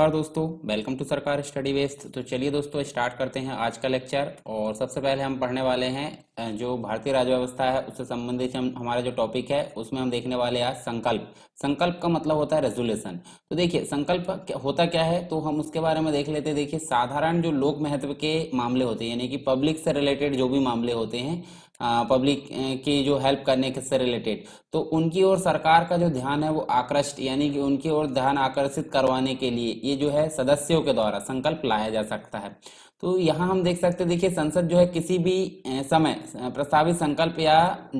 नमस्कार दोस्तों welcome to Sarkar study west तो चलिए दोस्तों स्टार्ट करते हैं आज का लेक्चर और सबसे पहले हम पढ़ने वाले हैं जो भारतीय राज्य व्यवस्था है उससे संबंधित हम हमारा जो टॉपिक है उसमें हम देखने वाले आज संकल्प संकल्प का मतलब होता है रेजोल्यूशन तो देखिए संकल्प होता क्या है तो हम उसके बारे में देख लेते हैं देखिए साधारण जो लोक महत्व के मामले होते हैं यानी कि पब्लिक से रिलेटेड जो भी मामले होते हैं पब्लिक की जो हेल्प करने के से रिलेटेड तो उनकी ओर सरकार का जो ध्यान है वो आकर्षित यानी कि उनकी ओर ध्यान आकर्षित करवाने के लिए ये जो है सदस्यों के द्वारा संकल्प लाया जा सकता है तो यहाँ हम देख सकते देखिए संसद जो है किसी भी समय प्रस्तावित संकल्प या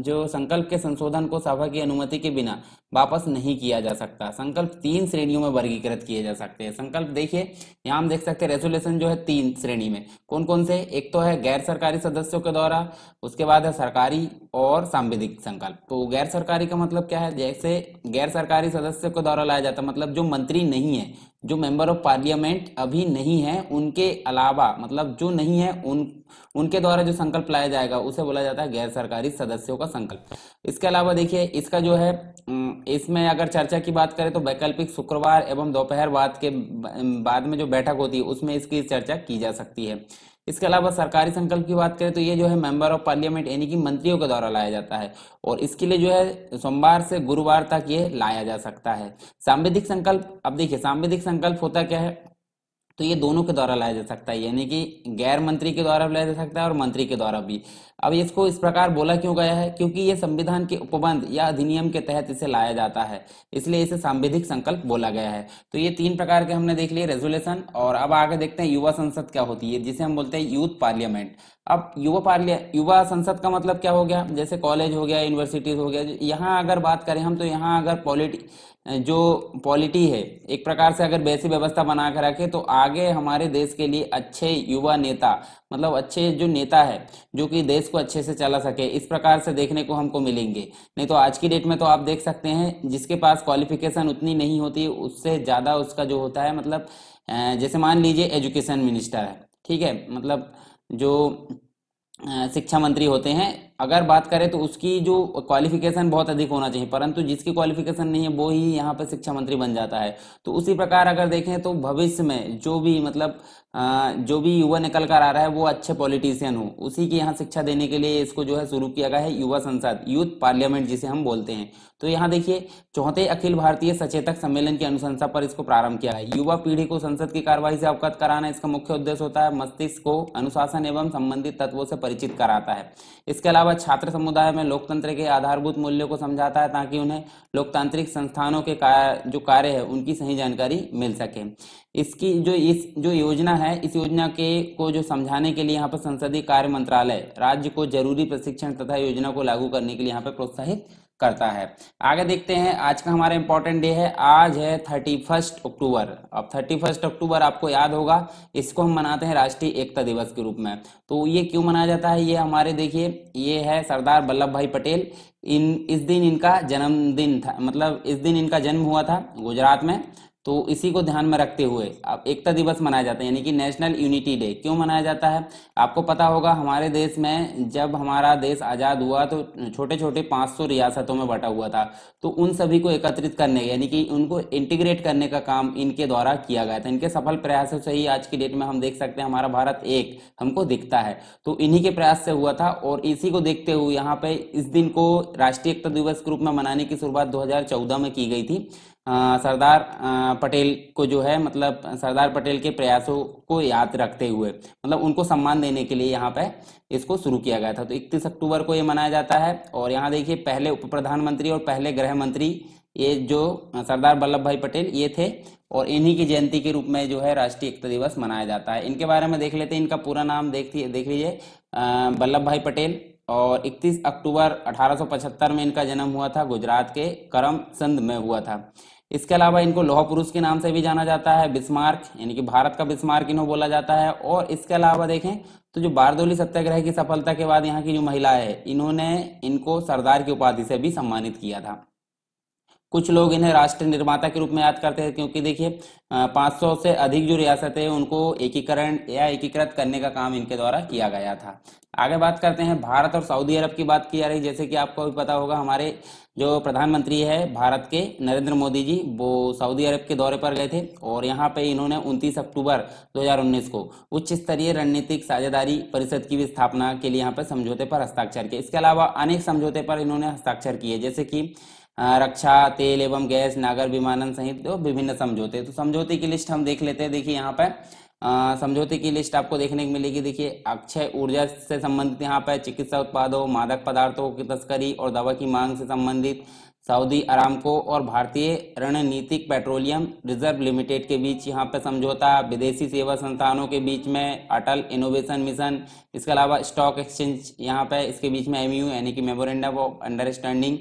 जो संकल्प के संशोधन को सभा की अनुमति के बिना वापस नहीं किया जा सकता संकल्प तीन श्रेणियों में वर्गीकृत किए जा सकते हैं संकल्प देखिए यहाँ हम देख सकते हैं रेजुलेशन जो है तीन श्रेणी में कौन कौन से एक तो है गैर सरकारी सदस्यों के द्वारा उसके बाद है सरकारी और सांविधिक संकल्प तो गैर सरकारी का मतलब क्या है जैसे गैर सरकारी सदस्यों के द्वारा लाया जाता मतलब जो मंत्री नहीं है जो मेंबर ऑफ पार्लियामेंट अभी नहीं है उनके अलावा मतलब जो नहीं है उन उनके द्वारा जो संकल्प लाया जाएगा उसे बोला जाता है गैर सरकारी सदस्यों का संकल्प इसके अलावा देखिए इसका जो है इसमें अगर चर्चा की बात करें तो वैकल्पिक शुक्रवार एवं दोपहर बाद के बाद में जो बैठक होती है उसमें इसकी चर्चा की जा सकती है इसके अलावा सरकारी संकल्प की बात करें तो ये जो है मेंबर ऑफ पार्लियामेंट यानी कि मंत्रियों के द्वारा लाया जाता है और इसके लिए जो है सोमवार से गुरुवार तक ये लाया जा सकता है सांविधिक संकल्प अब देखिए सांविधिक संकल्प होता क्या है तो ये दोनों के द्वारा लाया जा सकता है यानी कि गैर मंत्री के द्वारा लाया जा सकता है और मंत्री के द्वारा भी अब इसको इस प्रकार बोला क्यों गया है क्योंकि ये संविधान के उपबंध या अधिनियम के तहत इसे लाया जाता है इसलिए इसे सांविधिक संकल्प बोला गया है तो ये तीन प्रकार के हमने देख लिए रेजुलेशन और अब आगे देखते हैं युवा संसद क्या होती है जिसे हम बोलते हैं यूथ पार्लियामेंट अब युवा पार्लिया युवा संसद का मतलब क्या हो गया जैसे कॉलेज हो गया यूनिवर्सिटीज हो गया यहाँ अगर बात करें हम तो यहाँ अगर पॉलिटिक जो पॉलिटी है एक प्रकार से अगर वैसी व्यवस्था बना कर रखे तो आगे हमारे देश के लिए अच्छे युवा नेता मतलब अच्छे जो नेता है जो कि देश को अच्छे से चला सके इस प्रकार से देखने को हमको मिलेंगे नहीं तो आज की डेट में तो आप देख सकते हैं जिसके पास क्वालिफिकेशन उतनी नहीं होती उससे ज़्यादा उसका जो होता है मतलब जैसे मान लीजिए एजुकेशन मिनिस्टर है ठीक है मतलब जो शिक्षा मंत्री होते हैं अगर बात करें तो उसकी जो क्वालिफिकेशन बहुत अधिक होना चाहिए परंतु जिसकी क्वालिफिकेशन नहीं है वो ही यहाँ पर शिक्षा मंत्री बन जाता है तो उसी प्रकार अगर देखें तो भविष्य में जो भी मतलब जो भी युवा निकल कर आ रहा है वो अच्छे पॉलिटिशियन हो उसी की यहाँ शिक्षा देने के लिए इसको जो है शुरू किया गया है युवा संसद यूथ पार्लियामेंट जिसे हम बोलते हैं तो यहाँ देखिए चौथे अखिल भारतीय सचेतक सम्मेलन की अनुशंसा पर इसको प्रारंभ किया है युवा पीढ़ी को संसद की कार्यवाही से अवगत कराना इसका मुख्य उद्देश्य होता है मस्तिष्क को अनुशासन एवं संबंधित तत्वों से परिचित कराता है इसके अलावा अलावा छात्र समुदाय में लोकतंत्र के आधारभूत मूल्यों को समझाता है ताकि उन्हें लोकतांत्रिक संस्थानों के का, जो कार्य है उनकी सही जानकारी मिल सके इसकी जो इस जो योजना है इस योजना के को जो समझाने के लिए यहाँ पर संसदीय कार्य मंत्रालय राज्य को जरूरी प्रशिक्षण तथा योजना को लागू करने के लिए यहाँ पर प्रोत्साहित करता है आगे देखते हैं आज का हमारा इंपॉर्टेंट डे है आज है थर्टी फर्स्ट अक्टूबर अब थर्टी फर्स्ट अक्टूबर आपको याद होगा इसको हम मनाते हैं राष्ट्रीय एकता दिवस के रूप में तो ये क्यों मनाया जाता है ये हमारे देखिए ये है सरदार वल्लभ भाई पटेल इन इस दिन इनका जन्मदिन था मतलब इस दिन इनका जन्म हुआ था गुजरात में तो इसी को ध्यान में रखते हुए अब एकता दिवस मनाया जाता है यानी कि नेशनल यूनिटी डे क्यों मनाया जाता है आपको पता होगा हमारे देश में जब हमारा देश आज़ाद हुआ तो छोटे छोटे 500 रियासतों में बटा हुआ था तो उन सभी को एकत्रित करने यानी कि उनको इंटीग्रेट करने का काम इनके द्वारा किया गया था इनके सफल प्रयासों से ही आज की डेट में हम देख सकते हैं हमारा भारत एक हमको दिखता है तो इन्हीं के प्रयास से हुआ था और इसी को देखते हुए यहाँ पे इस दिन को राष्ट्रीय एकता दिवस के रूप में मनाने की शुरुआत दो में की गई थी सरदार पटेल को जो है मतलब सरदार पटेल के प्रयासों को याद रखते हुए मतलब उनको सम्मान देने के लिए यहाँ पे इसको शुरू किया गया था तो 31 अक्टूबर को ये मनाया जाता है और यहाँ देखिए पहले उप प्रधानमंत्री और पहले गृह मंत्री ये जो सरदार वल्लभ भाई पटेल ये थे और इन्हीं की जयंती के रूप में जो है राष्ट्रीय एकता दिवस मनाया जाता है इनके बारे में देख लेते हैं इनका पूरा नाम देख देख लीजिए वल्लभ भाई पटेल और 31 अक्टूबर 1875 में इनका जन्म हुआ था गुजरात के करम संध में हुआ था इसके अलावा इनको लोह पुरुष के नाम से भी जाना जाता है बिस्मार्क यानी कि भारत का बिस्मार्क इन्हों बोला जाता है और इसके अलावा देखें तो जो बारदोली सत्याग्रह की सफलता के बाद यहाँ की जो महिला है इन्होंने इनको सरदार की उपाधि से भी सम्मानित किया था कुछ लोग इन्हें राष्ट्र निर्माता के रूप में याद करते हैं क्योंकि देखिए 500 से अधिक जो रियासतें उनको एकीकरण या एकीकृत करने का काम इनके द्वारा किया गया था आगे बात करते हैं भारत और सऊदी अरब की बात की जा रही जैसे कि आपको भी पता होगा हमारे जो प्रधानमंत्री है भारत के नरेंद्र मोदी जी वो सऊदी अरब के दौरे पर गए थे और यहाँ पे इन्होंने 29 अक्टूबर 2019 को उच्च स्तरीय रणनीतिक साझेदारी परिषद की भी स्थापना के लिए यहाँ पे समझौते पर हस्ताक्षर किए इसके अलावा अनेक समझौते पर इन्होंने हस्ताक्षर किए जैसे कि रक्षा तेल एवं गैस नागर विमानन सहित तो विभिन्न समझौते तो समझौते की लिस्ट हम देख लेते हैं देखिए यहाँ पर समझौते की लिस्ट आपको देखने को मिलेगी देखिए अक्षय ऊर्जा से संबंधित यहाँ पर चिकित्सा उत्पादों मादक पदार्थों की तस्करी और दवा की मांग से संबंधित सऊदी अरामको और भारतीय रणनीतिक पेट्रोलियम रिजर्व लिमिटेड के बीच यहाँ पर समझौता विदेशी सेवा संस्थानों के बीच में अटल इनोवेशन मिशन इसके अलावा स्टॉक एक्सचेंज यहाँ पर इसके बीच में एमयू यानी कि मेमोरेंडम ऑफ अंडरस्टैंडिंग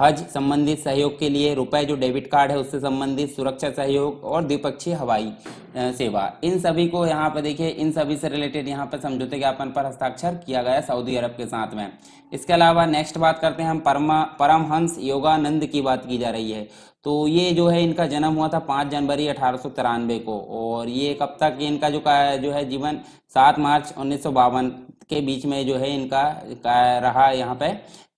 हज संबंधित सहयोग के लिए रुपए जो डेबिट कार्ड है उससे संबंधित सुरक्षा सहयोग और द्विपक्षीय हवाई सेवा इन सभी को यहाँ पर देखिए इन सभी से रिलेटेड यहाँ पर समझौते ज्ञापन पर हस्ताक्षर किया गया सऊदी अरब के साथ में इसके अलावा नेक्स्ट बात करते हैं हम परमा परमहंस योगानंद की बात की जा रही है तो ये जो है इनका जन्म हुआ था पाँच जनवरी अठारह को और ये कब तक इनका जो का जो है जीवन सात मार्च उन्नीस के बीच में जो है इनका रहा यहाँ पे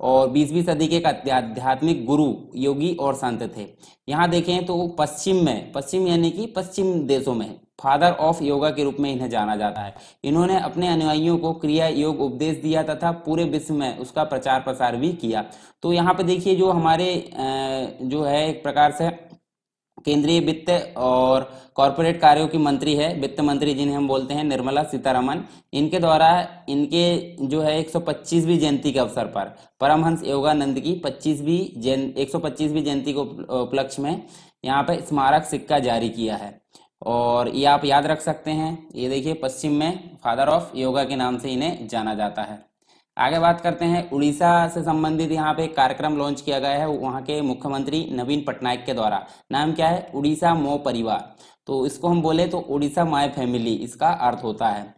और बीसवीं सदी के एक आध्यात्मिक गुरु योगी और संत थे यहाँ देखें तो पश्चिम में पश्चिम यानी कि पश्चिम देशों में फादर ऑफ योगा के रूप में इन्हें जाना जाता है इन्होंने अपने अनुयायियों को क्रिया योग उपदेश दिया तथा पूरे विश्व में उसका प्रचार प्रसार भी किया तो यहाँ पे देखिए जो हमारे जो है एक प्रकार से केंद्रीय वित्त और कॉरपोरेट कार्यों की मंत्री है वित्त मंत्री जिन्हें हम बोलते हैं निर्मला सीतारमन इनके द्वारा इनके जो है 125वीं जयंती के अवसर पर परमहंस योगानंद की 25वीं जयं पच्चीसवीं जयंती को उपलक्ष्य में यहाँ पे स्मारक सिक्का जारी किया है और ये आप याद रख सकते हैं ये देखिए पश्चिम में फादर ऑफ योगा के नाम से इन्हें जाना जाता है आगे बात करते हैं उड़ीसा से संबंधित यहाँ पे कार्यक्रम लॉन्च किया गया है वहाँ के मुख्यमंत्री नवीन पटनायक के द्वारा नाम क्या है उड़ीसा मो परिवार तो इसको हम बोले तो उड़ीसा माय फैमिली इसका अर्थ होता है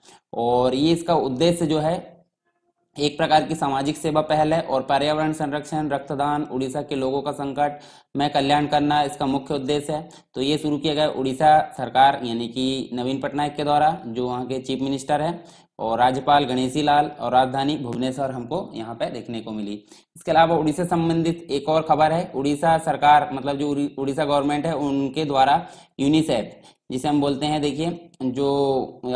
और ये इसका उद्देश्य जो है एक प्रकार की सामाजिक सेवा पहल है और पर्यावरण संरक्षण रक्तदान उड़ीसा के लोगों का संकट में कल्याण करना इसका मुख्य उद्देश्य है तो ये शुरू किया गया उड़ीसा सरकार यानी कि नवीन पटनायक के द्वारा जो वहाँ के चीफ मिनिस्टर हैं और राज्यपाल गणेशी लाल और राजधानी भुवनेश्वर हमको यहाँ पे देखने को मिली इसके अलावा उड़ीसा संबंधित एक और खबर है उड़ीसा सरकार मतलब जो उड़ीसा गवर्नमेंट है उनके द्वारा यूनिसेफ जिसे हम बोलते हैं देखिए जो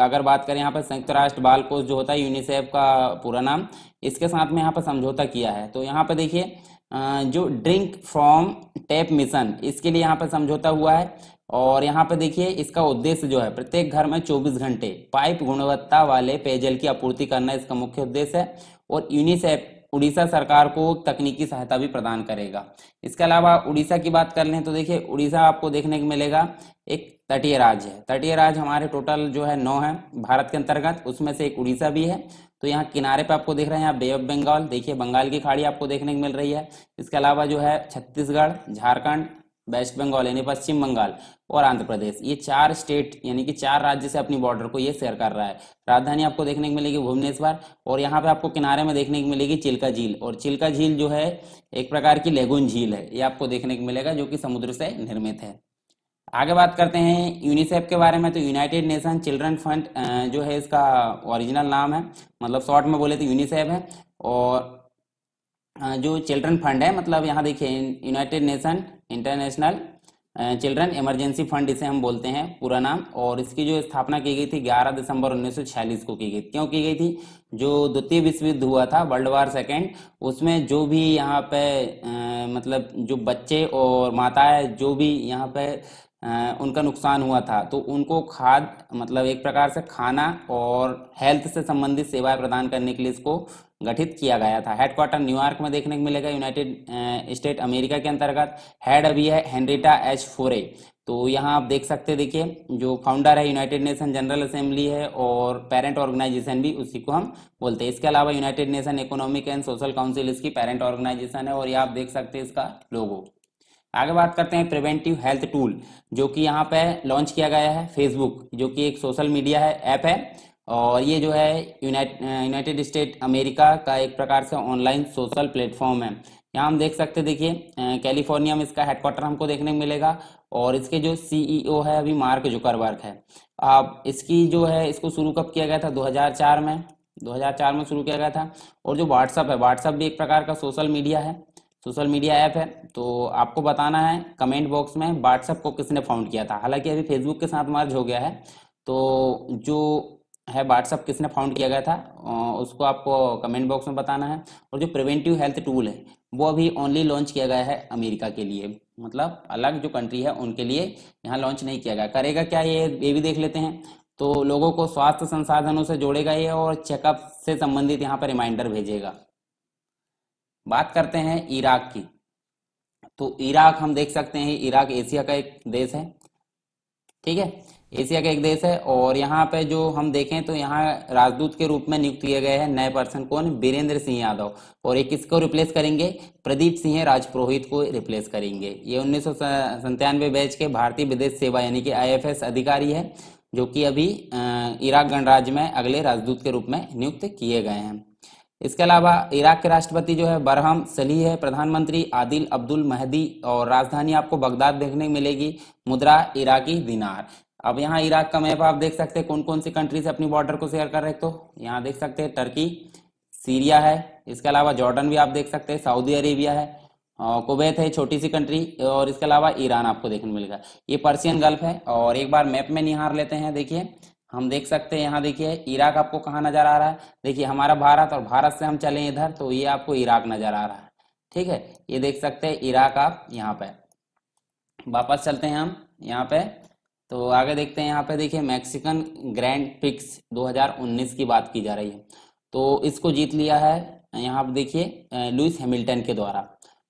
अगर बात करें यहाँ पर संयुक्त राष्ट्र बाल कोष जो होता है यूनिसेफ का पूरा नाम इसके साथ में यहाँ पर समझौता किया है तो यहाँ पर देखिए जो ड्रिंक फ्रॉम टैप मिशन इसके लिए यहाँ पर समझौता हुआ है और यहाँ पर देखिए इसका उद्देश्य जो है प्रत्येक घर में 24 घंटे पाइप गुणवत्ता वाले पेयजल की आपूर्ति करना इसका मुख्य उद्देश्य है और यूनिसेफ उड़ीसा सरकार को तकनीकी सहायता भी प्रदान करेगा इसके अलावा उड़ीसा की बात कर लें तो देखिए उड़ीसा आपको देखने को मिलेगा एक तटीय राज्य है तटीय राज्य हमारे टोटल जो है नौ है भारत के अंतर्गत उसमें से एक उड़ीसा भी है तो यहाँ किनारे पे आपको देख रहे हैं आप बे ऑफ बंगाल देखिए बंगाल की खाड़ी आपको देखने को मिल रही है इसके अलावा जो है छत्तीसगढ़ झारखंड वेस्ट बंगाल यानी पश्चिम बंगाल और आंध्र प्रदेश ये चार स्टेट यानी कि चार राज्य से अपनी बॉर्डर को ये शेयर कर रहा है राजधानी आपको देखने को मिलेगी भुवनेश्वर और यहाँ पे आपको किनारे में देखने को मिलेगी चिल्का झील और चिल्का झील जो है एक प्रकार की लेगुन झील है ये आपको देखने को मिलेगा जो कि समुद्र से निर्मित है आगे बात करते हैं यूनिसेफ के बारे में तो यूनाइटेड नेशन चिल्ड्रन फंड जो है इसका ओरिजिनल नाम है मतलब शॉर्ट में बोले तो यूनिसेफ है और जो चिल्ड्रन फंड है मतलब यहाँ देखिए United Nation International Children Emergency Fund इसे हम बोलते हैं पूरा नाम और इसकी जो स्थापना की गई थी 11 दिसंबर 1946 को की गई क्यों की गई थी जो द्वितीय विश्व युद्ध हुआ था वर्ल्ड वार सेकेंड उसमें जो भी यहाँ पे आ, मतलब जो बच्चे और माताएं जो भी यहाँ पे उनका नुकसान हुआ था तो उनको खाद मतलब एक प्रकार से खाना और हेल्थ से संबंधित सेवाएं प्रदान करने के लिए इसको गठित किया गया था हेडक्वार्टर न्यूयॉर्क में देखने को मिलेगा यूनाइटेड स्टेट अमेरिका के अंतर्गत हेड अभी है हेनरीटा एच फोरे तो यहाँ आप देख सकते देखिए जो फाउंडर है यूनाइटेड नेशन जनरल असेंबली है और पेरेंट ऑर्गेनाइजेशन भी उसी को हम बोलते हैं इसके अलावा United Nation Economic and Social Council इसकी पेरेंट ऑर्गेनाइजेशन है और ये आप देख सकते हैं इसका लोगो आगे बात करते हैं प्रिवेंटिव हेल्थ टूल जो कि यहाँ पे लॉन्च किया गया है फेसबुक जो कि एक सोशल मीडिया है ऐप है और ये जो है यूनाइटेड स्टेट अमेरिका का एक प्रकार से ऑनलाइन सोशल प्लेटफॉर्म है यहाँ हम देख सकते देखिए कैलिफोर्निया में इसका हेडक्वार्टर हमको देखने को मिलेगा और इसके जो सीईओ e है अभी मार्क जुकरबर्ग है अब इसकी जो है इसको शुरू कब किया गया था 2004 में 2004 में शुरू किया गया था और जो व्हाट्सअप है व्हाट्सअप भी एक प्रकार का सोशल मीडिया है सोशल मीडिया ऐप है तो आपको बताना है कमेंट बॉक्स में व्हाट्सएप को किसने फाउंड किया था हालांकि अभी फेसबुक के साथ मार्च हो गया है तो जो है व्हाट्सएप किसने फाउंड किया गया था उसको आपको कमेंट बॉक्स में बताना है और जो प्रिवेंटिव हेल्थ टूल है वो अभी ओनली लॉन्च किया गया है अमेरिका के लिए मतलब अलग जो कंट्री है उनके लिए यहाँ लॉन्च नहीं किया गया करेगा क्या ये ये भी देख लेते हैं तो लोगों को स्वास्थ्य संसाधनों से जोड़ेगा ये और चेकअप से संबंधित यहाँ पर रिमाइंडर भेजेगा बात करते हैं इराक की तो इराक हम देख सकते हैं इराक एशिया का एक देश है ठीक है एशिया का एक देश है और यहाँ पे जो हम देखें तो यहाँ राजदूत के रूप में नियुक्त किए गए हैं नए पर्सन कौन बीरेंद्र सिंह यादव और ये किसको रिप्लेस करेंगे प्रदीप सिंह राजपुरोहित को रिप्लेस करेंगे ये उन्नीस सौ बैच के भारतीय विदेश सेवा यानी कि आईएफएस अधिकारी है जो कि अभी इराक गणराज्य में अगले राजदूत के रूप में नियुक्त किए गए हैं इसके अलावा इराक के राष्ट्रपति जो है बरहम सली है प्रधानमंत्री आदिल अब्दुल महदी और राजधानी आपको बगदाद देखने मिलेगी मुद्रा इराकी दिनार अब यहाँ इराक का मैप आप देख सकते हैं कौन कौन सी कंट्री से अपनी बॉर्डर को शेयर कर रहे तो यहाँ देख सकते हैं टर्की सीरिया है इसके अलावा जॉर्डन भी आप देख सकते हैं सऊदी अरेबिया है कुवैत है छोटी सी कंट्री और इसके अलावा ईरान आपको देखने मिलेगा ये पर्सियन गल्फ है और एक बार मैप में निहार लेते हैं देखिए हम देख सकते हैं यहाँ देखिए इराक आपको कहाँ नजर आ रहा है देखिए हमारा भारत और भारत से हम चले इधर तो ये आपको इराक नजर आ रहा है ठीक है ये देख सकते हैं इराक आप यहाँ पे वापस चलते हैं हम यहाँ पे तो आगे देखते हैं यहाँ पे देखिए मैक्सिकन ग्रैंड पिक्स 2019 की बात की जा रही है तो इसको जीत लिया है यहाँ पे देखिए लुइस हेमिल्टन के द्वारा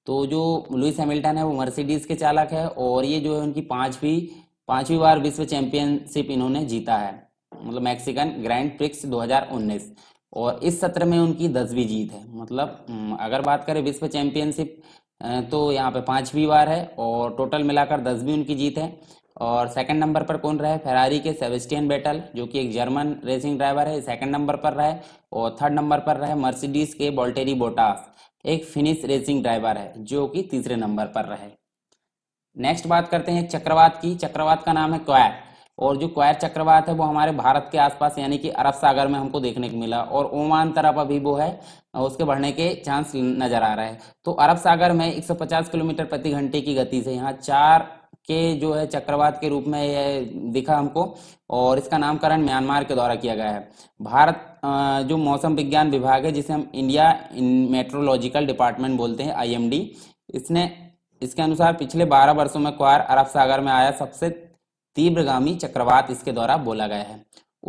तो जो लुइस हेमिल्टन है वो मर्सिडीज के चालक है और ये जो है उनकी पांचवी पांचवी बार विश्व चैंपियनशिप इन्होंने जीता है मतलब मैक्सिकन ग्रैंड प्रिक्स 2019 और इस सत्र में उनकी दसवीं जीत है मतलब अगर बात करें विश्व चैंपियनशिप तो यहाँ पे पांचवी बार है और टोटल मिलाकर दसवीं उनकी जीत है और सेकंड नंबर पर कौन रहे फेरारी के सेवेस्टियन बेटल जो कि एक जर्मन रेसिंग ड्राइवर है सेकंड नंबर पर रहे और थर्ड नंबर पर रहे मर्सिडीज के बोल्टेरी बोटास एक फिनिश रेसिंग ड्राइवर है जो कि तीसरे नंबर पर रहे नेक्स्ट बात करते हैं चक्रवात की चक्रवात का नाम है क्वैक और जो क्वायर चक्रवात है वो हमारे भारत के आसपास यानी कि अरब सागर में हमको देखने को मिला और ओमान तरफ अभी वो है उसके बढ़ने के चांस नजर आ रहा है तो अरब सागर में 150 किलोमीटर प्रति घंटे की गति से यहाँ चार के जो है चक्रवात के रूप में यह दिखा हमको और इसका नामकरण म्यांमार के द्वारा किया गया है भारत जो मौसम विज्ञान विभाग है जिसे हम इंडिया मेट्रोलॉजिकल डिपार्टमेंट बोलते हैं आई इसने इसके अनुसार पिछले 12 वर्षों में क्वार अरब सागर में आया सबसे तीव्रगामी चक्रवात इसके द्वारा बोला गया है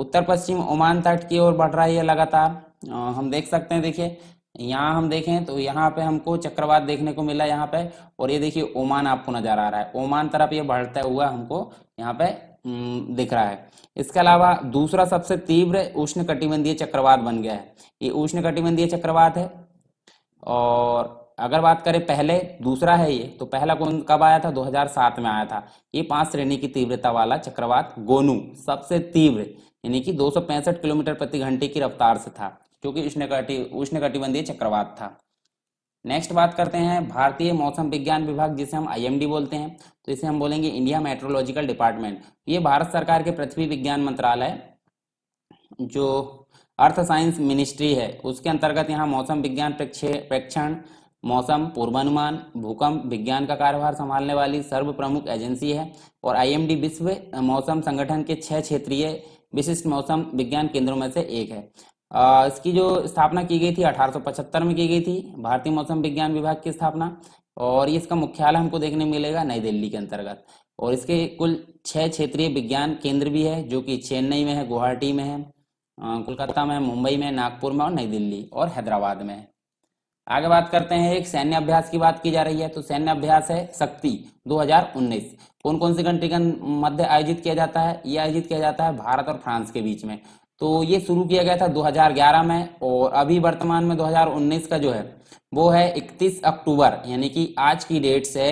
उत्तर पश्चिम ओमान तट की ओर बढ़ रहा है लगातार हम देख सकते हैं देखिए यहाँ हम देखें तो यहाँ पे हमको चक्रवात देखने को मिला यहाँ पे और ये देखिए ओमान आपको नजर आ रहा है ओमान तरफ ये बढ़ता हुआ हमको यहाँ पे दिख रहा है इसके अलावा दूसरा सबसे तीव्र उष्ण कटिबंधीय चक्रवात बन गया है ये उष्ण कटिबंधीय चक्रवात है और अगर बात करें पहले दूसरा है ये तो पहला कौन कब आया था 2007 में आया था ये पांच श्रेणी की तीव्रता वाला चक्रवात गोनू सबसे तीव्र यानी कि दो किलोमीटर प्रति घंटे की रफ्तार से था क्योंकि कटिबंधीय चक्रवात था नेक्स्ट बात करते हैं भारतीय मौसम विज्ञान विभाग जिसे हम आईएमडी बोलते हैं तो इसे हम बोलेंगे इंडिया मेट्रोलॉजिकल डिपार्टमेंट ये भारत सरकार के पृथ्वी विज्ञान मंत्रालय जो अर्थ साइंस मिनिस्ट्री है उसके अंतर्गत यहाँ मौसम विज्ञान प्रेक्षण मौसम पूर्वानुमान भूकंप विज्ञान का कारोबार संभालने वाली सर्व प्रमुख एजेंसी है और आईएमडी विश्व मौसम संगठन के छह क्षेत्रीय विशिष्ट मौसम विज्ञान केंद्रों में से एक है आ, इसकी जो स्थापना की गई थी 1875 में की गई थी भारतीय मौसम विज्ञान विभाग की स्थापना और इसका मुख्यालय हमको देखने मिलेगा नई दिल्ली के अंतर्गत और इसके कुल छह क्षेत्रीय विज्ञान केंद्र भी है जो कि चेन्नई में है गुवाहाटी में है कोलकाता में मुंबई में नागपुर में और नई दिल्ली और हैदराबाद में है आगे बात करते हैं एक सैन्य अभ्यास की बात की जा रही है तो सैन्य अभ्यास है शक्ति 2019 कौन कौन सी कंट्री का मध्य आयोजित किया जाता है ये आयोजित किया जाता है भारत और फ्रांस के बीच में तो ये शुरू किया गया था 2011 में और अभी वर्तमान में 2019 का जो है वो है 31 अक्टूबर यानी कि आज की डेट से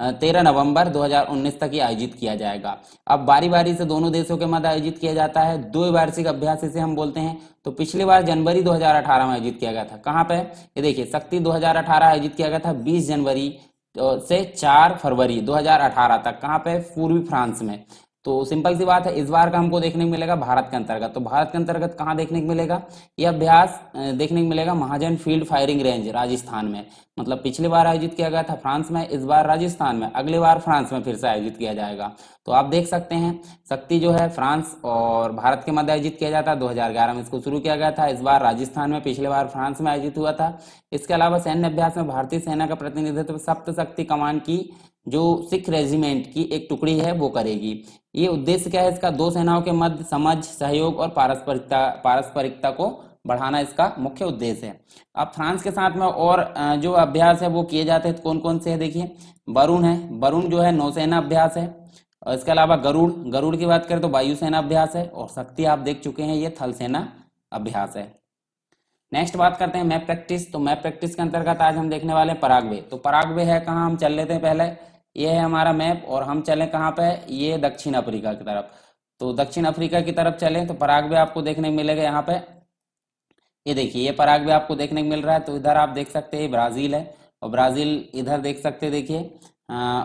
तेरह नवंबर 2019 तक ही आयोजित किया जाएगा अब बारी बारी से दोनों देशों के मध्य आयोजित किया जाता है दो वार्षिक अभ्यास इसे हम बोलते हैं तो पिछली बार जनवरी 2018 में आयोजित किया गया था कहाँ पे ये देखिए शक्ति 2018 आयोजित किया गया था 20 जनवरी से 4 फरवरी 2018 तक कहाँ पे पूर्वी फ्रांस में तो सिंपल सी बात है इस बार का हमको देखने को मिलेगा भारत के अंतर्गत तो भारत के अंतर्गत कहाँ देखने को मिलेगा ये अभ्यास देखने को मिलेगा Mahajan field firing range Rajasthan में मतलब पिछले बार आयोजित किया गया था फ्रांस में इस बार राजस्थान में अगले बार फ्रांस में फिर से आयोजित किया जाएगा तो आप देख सकते हैं शक्ति जो है फ्रांस और भारत के मध्य आयोजित किया जाता है दो में इसको शुरू किया गया था इस बार राजस्थान में पिछले बार फ्रांस में आयोजित हुआ था इसके अलावा सैन्य अभ्यास में भारतीय सेना का प्रतिनिधित्व सप्त शक्ति कमान की जो सिख रेजिमेंट की एक टुकड़ी है वो करेगी ये उद्देश्य क्या है इसका दो सेनाओं के मध्य समझ सहयोग और पारस्परिकता पारस्परिकता को बढ़ाना इसका मुख्य उद्देश्य है अब फ्रांस के साथ में और जो अभ्यास है वो किए जाते हैं तो कौन कौन से है देखिए वरुण है वरुण जो है नौसेना अभ्यास है और इसके अलावा गरुड़ गरुड़ की बात करें तो वायुसेना अभ्यास है और शक्ति आप देख चुके हैं ये थल सेना अभ्यास है नेक्स्ट बात करते हैं मैप प्रैक्टिस तो मैप प्रैक्टिस के अंतर्गत आज हम देखने वाले हैं पराग्वे तो परागवे है कहाँ हम चल लेते हैं पहले ये है हमारा मैप और हम चलें कहाँ पे ये दक्षिण अफ्रीका की तरफ तो दक्षिण अफ्रीका की तरफ चलें तो पराग भी आपको देखने को मिलेगा यहाँ पे ये देखिए ये पराग भी आपको देखने को मिल रहा है तो इधर आप देख सकते हैं ब्राजील है और ब्राजील इधर देख सकते देखिए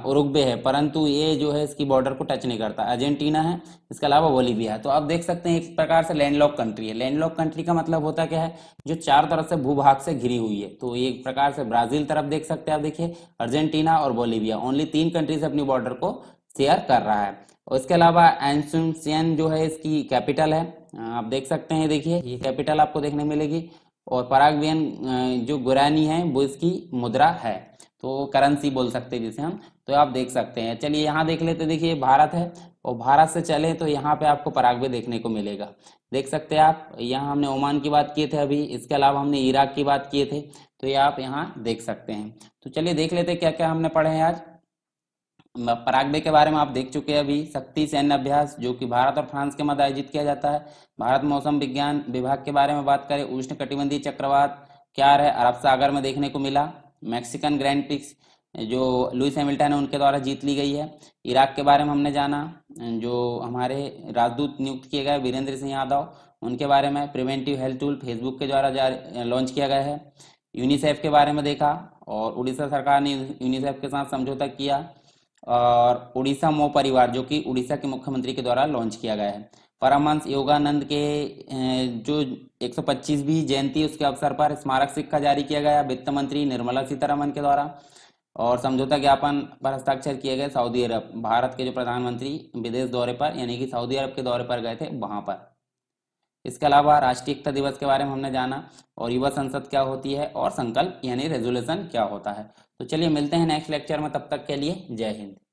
उरुग्वे है परंतु ये जो है इसकी बॉर्डर को टच नहीं करता अर्जेंटीना है इसके अलावा बोलीविया है तो आप देख सकते हैं एक प्रकार से लैंडलॉक कंट्री है लैंडलॉक कंट्री का मतलब होता क्या है जो चार तरफ से भूभाग से घिरी हुई है तो एक प्रकार से ब्राजील तरफ देख सकते हैं आप देखिए अर्जेंटीना और बोलीविया ओनली तीन कंट्रीज अपनी बॉर्डर को शेयर कर रहा है और इसके अलावा एनसुनसियन जो है इसकी कैपिटल है आप देख सकते हैं देखिए ये कैपिटल आपको देखने मिलेगी और पराग्वियन जो गुरानी है वो इसकी मुद्रा है तो करेंसी बोल सकते हैं जिसे हम तो आप देख सकते हैं चलिए यहाँ देख लेते देखिए भारत है और भारत से चले तो यहाँ पे आपको पराग्वे देखने को मिलेगा देख सकते हैं आप यहाँ हमने ओमान की बात किए थे अभी इसके अलावा हमने इराक की बात किए थे तो ये आप यहाँ देख सकते हैं तो चलिए देख लेते क्या क्या हमने पढ़े हैं आज पराग्वे के बारे में आप देख चुके हैं अभी शक्ति सैन्य अभ्यास जो कि भारत और फ्रांस के मध्य आयोजित किया जाता है भारत मौसम विज्ञान विभाग के बारे में बात करें उष्ण चक्रवात क्या है अरब सागर में देखने को मिला मैक्सिकन ग्रैंड पिक्स जो लुइस हैमिल्टन है उनके द्वारा जीत ली गई है इराक के बारे में हमने जाना जो हमारे राजदूत नियुक्त किए गए वीरेंद्र सिंह यादव उनके बारे में प्रिवेंटिव हेल्थ टूल फेसबुक के द्वारा लॉन्च किया गया है यूनिसेफ के बारे में देखा और उड़ीसा सरकार ने यूनिसेफ के साथ समझौता किया और उड़ीसा मो परिवार जो कि उड़ीसा के मुख्यमंत्री के द्वारा लॉन्च किया गया है परमहंस योगानंद के जो 125वीं जयंती उसके अवसर पर स्मारक सिक्का जारी किया गया वित्त मंत्री निर्मला सीतारमन के द्वारा और समझौता ज्ञापन पर हस्ताक्षर किए गए सऊदी अरब भारत के जो प्रधानमंत्री विदेश दौरे पर यानी कि सऊदी अरब के दौरे पर गए थे वहां पर इसके अलावा राष्ट्रीय एकता दिवस के बारे में हमने जाना और युवा संसद क्या होती है और संकल्प यानी रेजोल्यूशन क्या होता है तो चलिए मिलते हैं नेक्स्ट लेक्चर में तब तक के लिए जय हिंद